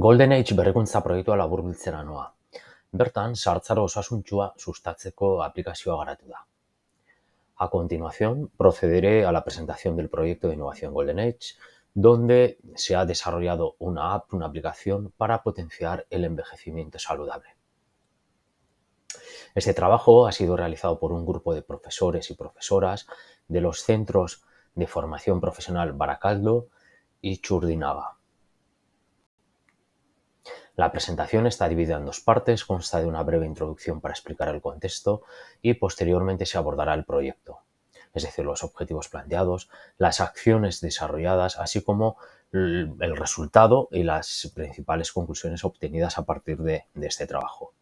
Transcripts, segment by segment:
Golden Age berrikuntza proiektua laburbiltzera noa. Bertan, sartzaro osasuntsua sustatzeko aplikazioa garatu da. A continuación, procederé a la presentación del proyecto de innovación Golden Age, donde se ha desarrollado una app, una aplicación para potenciar el envejecimiento saludable. Este trabajo ha sido realizado por un grupo de profesores y profesoras de los centros de formación profesional Baracaldo y Churdinaba. La presentación está dividida en dos partes, consta de una breve introducción para explicar el contexto y posteriormente se abordará el proyecto, es decir, los objetivos planteados, las acciones desarrolladas, así como el resultado y las principales conclusiones obtenidas a partir de, este trabajo.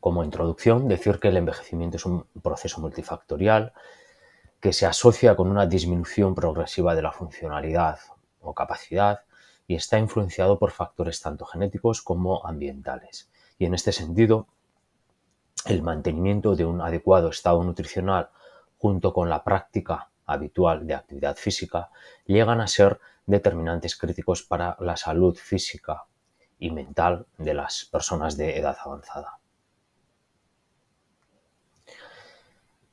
Como introducción, decir que el envejecimiento es un proceso multifactorial que se asocia con una disminución progresiva de la funcionalidad o capacidad y está influenciado por factores tanto genéticos como ambientales. Y en este sentido, el mantenimiento de un adecuado estado nutricional junto con la práctica habitual de actividad física llegan a ser determinantes críticos para la salud física y mental de las personas de edad avanzada.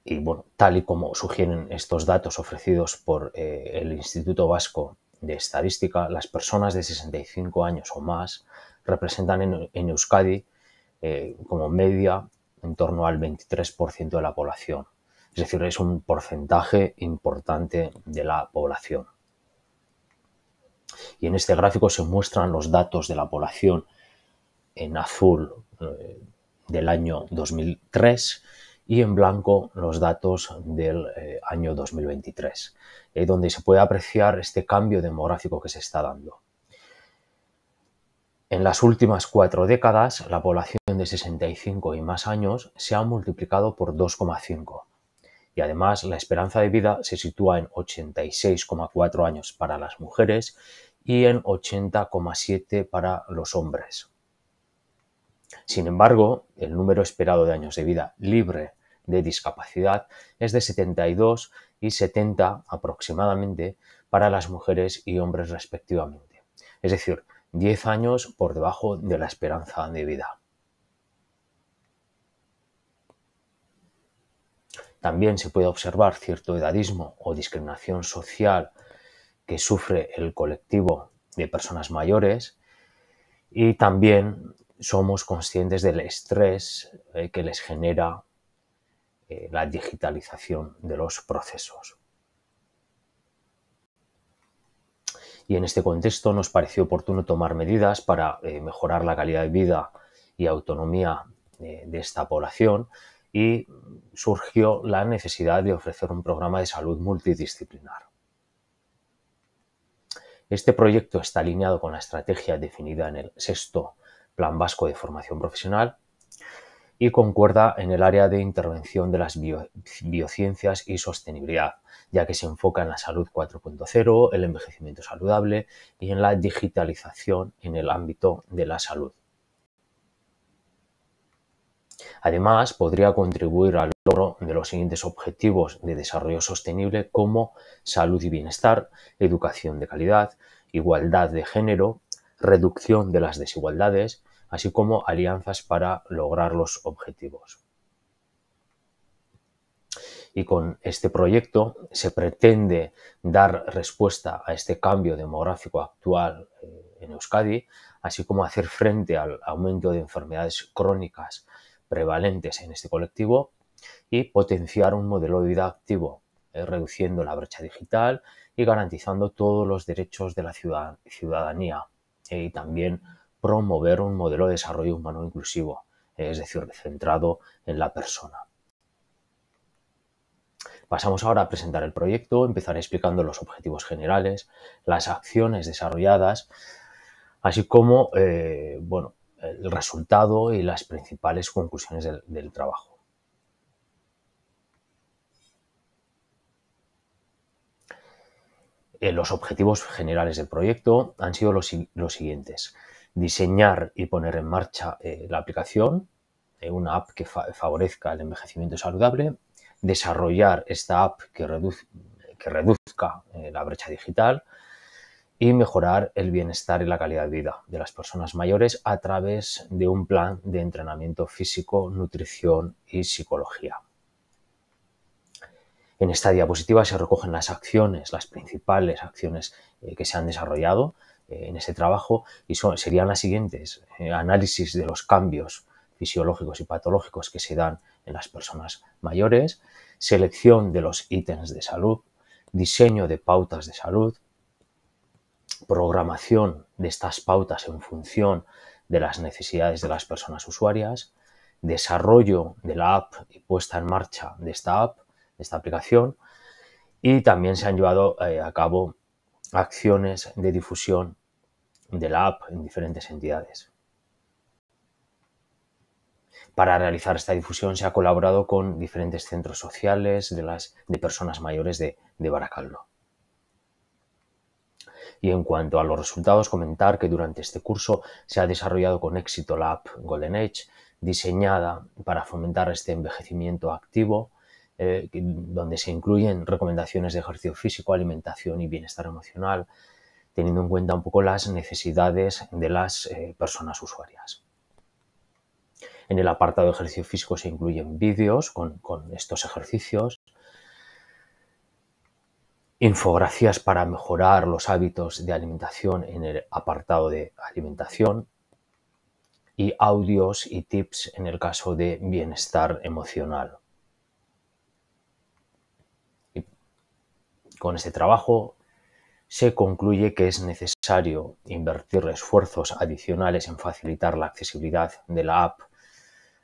y bueno, tal y como sugieren estos datos ofrecidos por eh, el Instituto Vasco de Estadística, las personas de 65 años o más representan en, Euskadi eh, como media en torno al 23% de la población. Es decir, es un porcentaje importante de la población. Y en este gráfico se muestran los datos de la población en azul eh, del año 2003 y en blanco los datos del eh, año 2023, eh, donde se puede apreciar este cambio demográfico que se está dando. En las últimas cuatro décadas, la población de 65 y más años se ha multiplicado por 2,5 y además la esperanza de vida se sitúa en 86,4 años para las mujeres y en 80,7 para los hombres. Sin embargo, el número esperado de años de vida libre de discapacidad es de 72 y 70 aproximadamente para las mujeres y hombres respectivamente, es decir, 10 años por debajo de la esperanza de vida. También se puede observar cierto edadismo o discriminación social que sufre el colectivo de personas mayores y también somos conscientes del estrés eh, que les genera eh, la digitalización de los procesos. Y en este contexto nos pareció oportuno tomar medidas para eh, mejorar la calidad de vida y autonomía de esta población y surgió la necesidad de ofrecer un programa de salud multidisciplinar. Este proyecto está alineado con la estrategia definida en el sexto Plan Vasco de Formación Profesional y concuerda en el área de intervención de las biociencias y sostenibilidad, ya que se enfoca en la salud 4.0, el envejecimiento saludable y en la digitalización en el ámbito de la salud. Además, podría contribuir al logro de los siguientes objetivos de desarrollo sostenible como salud y bienestar, educación de calidad, igualdad de género, reducción de las desigualdades, así como alianzas para lograr los objetivos. Y con este proyecto se pretende dar respuesta a este cambio demográfico actual eh, en Euskadi, así como hacer frente al aumento de enfermedades crónicas prevalentes en este colectivo y potenciar un modelo de vida activo, eh, reduciendo la brecha digital y garantizando todos los derechos de la ciudadanía, eh, y también promover un modelo de desarrollo humano inclusivo, eh, es decir, centrado en la persona. Pasamos ahora a presentar el proyecto, empezar explicando los objetivos generales, las acciones desarrolladas, así como eh, bueno, el resultado y las principales conclusiones del trabajo. Eh, los objetivos generales del proyecto han sido los, siguientes. Diseñar y poner en marcha eh, la aplicación, eh, una app que favorezca el envejecimiento saludable, desarrollar esta app que, reduzca la brecha digital y mejorar el bienestar y la calidad de vida de las personas mayores a través de un plan de entrenamiento físico, nutrición y psicología. En esta diapositiva se recogen las acciones, las principales acciones eh, que se han desarrollado eh, en este trabajo y serían las siguientes. Eh, análisis de los cambios fisiológicos y patológicos que se dan en las personas mayores, selección de los ítems de salud, diseño de pautas de salud, programación de estas pautas en función de las necesidades de las personas usuarias, desarrollo de la app y puesta en marcha de esta app, esta aplicación. Y también se han llevado eh, a cabo acciones de difusión de la app en diferentes entidades. Para realizar esta difusión se ha colaborado con diferentes centros sociales de, las, de personas mayores de, de Baracaldo. Y en cuanto a los resultados, comentar que durante este curso se ha desarrollado con éxito la app Golden Age, diseñada para fomentar este envejecimiento activo eh, donde se incluyen recomendaciones de ejercicio físico, alimentación y bienestar emocional, teniendo en cuenta un poco las necesidades de las eh, personas usuarias. En el apartado de ejercicio físico se incluyen vídeos con estos ejercicios, infografías para mejorar los hábitos de alimentación en el apartado de alimentación y audios y tips en el caso de bienestar emocional. Con este trabajo se concluye que es necesario invertir esfuerzos adicionales en facilitar la accesibilidad de la app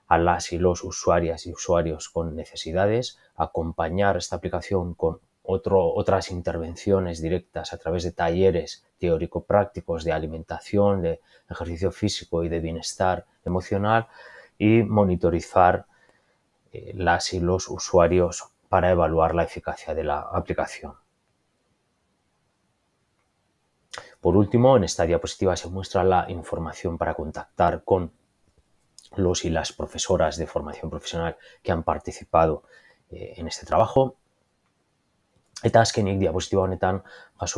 a las y los usuarias y usuarios con necesidades, acompañar esta aplicación con otras intervenciones directas a través de talleres teórico-prácticos de alimentación, de ejercicio físico y de bienestar emocional y monitorizar eh, las y los usuarios para evaluar la eficacia de la aplicación. Por último, en esta diapositiva se muestra la información para contactar con los y las profesoras de formación profesional que han participado eh, en este trabajo. Eta azkenik diapositiva honetan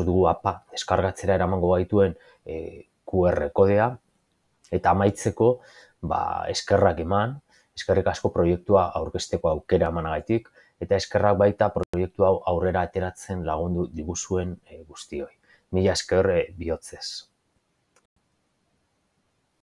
dugu apa deskargatzera eramango baituen eh, QR kodea eta amaitzeko ba eskerrak eman, eskerrik asko proiektua aurkezteko aukera emanagatik eta eskerrak baita proiektu hau aurrera ateratzen lagundu dibuzuen eh, guztioi mila esker eh, bihotzez.